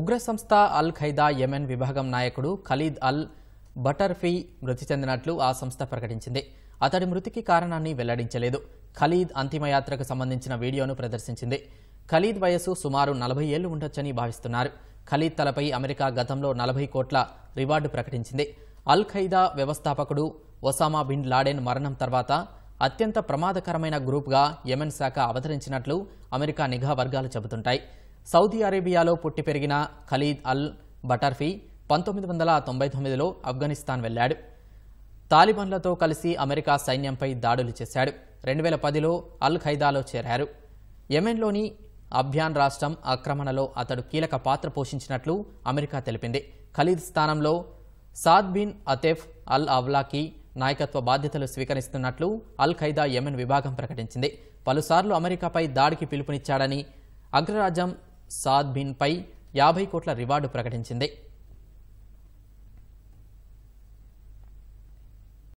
ఉగ్ర సంస్థ అల్ Qaeda Yemen విభాగం నాయకుడు ఖలీద్ అల్ బటర్ఫీ మృతి చెందినట్లు ఆ సంస్థ ప్రకటించింది అతడి మృతికి కారణాన్ని వెల్లడించలేదు ఖలీద్ అంతిమయాత్రకు సంబంధించిన వీడియోను ప్రదర్శించింది ఖలీద్ వయసు సుమారు నలభై ఏళ్లు ఉండొచ్చని భావిస్తున్నారు ఖలీద్ తలపై అమెరికా గతంలో నలభై కోట్ల రివార్డు ప్రకటించింది అల్ ఖైదా వ్యవస్థాపకుడు ఒసామా బిన్ లాడెన్ మరణం తర్వాత అత్యంత ప్రమాదకరమైన గ్రూప్గా యెమెన్ శాఖ అవతరించినట్లు అమెరికా నిఘా వర్గాలు చెబుతుంటాయి సౌదీ అరేబియాలో పుట్టి పెరిగిన ఖలీద్ అల్ బటర్ఫీ పంతొమ్మిది వందల తొంభై తొమ్మిదిలో ఆఫ్ఘనిస్తాన్ వెళ్లాడు తాలిబాన్లతో కలిసి అమెరికా సైన్యంపై దాడులు చేశాడు రెండు వేల పదిలో అల్ ఖైదాలో చేరారు యెమెన్లోని అభ్యాన్ రాష్ట్రం ఆక్రమణలో అతడు కీలక పాత్ర పోషించినట్లు అమెరికా తెలిపింది ఖలీద్ స్థానంలో సాద్ బిన్ అతెఫ్ అల్ అవ్లాకి నాయకత్వ బాధ్యతలు స్వీకరిస్తున్నట్లు అల్ ఖైదా యెమెన్ విభాగం ప్రకటించింది పలుసార్లు అమెరికాపై దాడికి పిలుపునిచ్చాడని అగ్రరాజ్యం పై యాభై కోట్ల రివార్డు ప్రకటించింది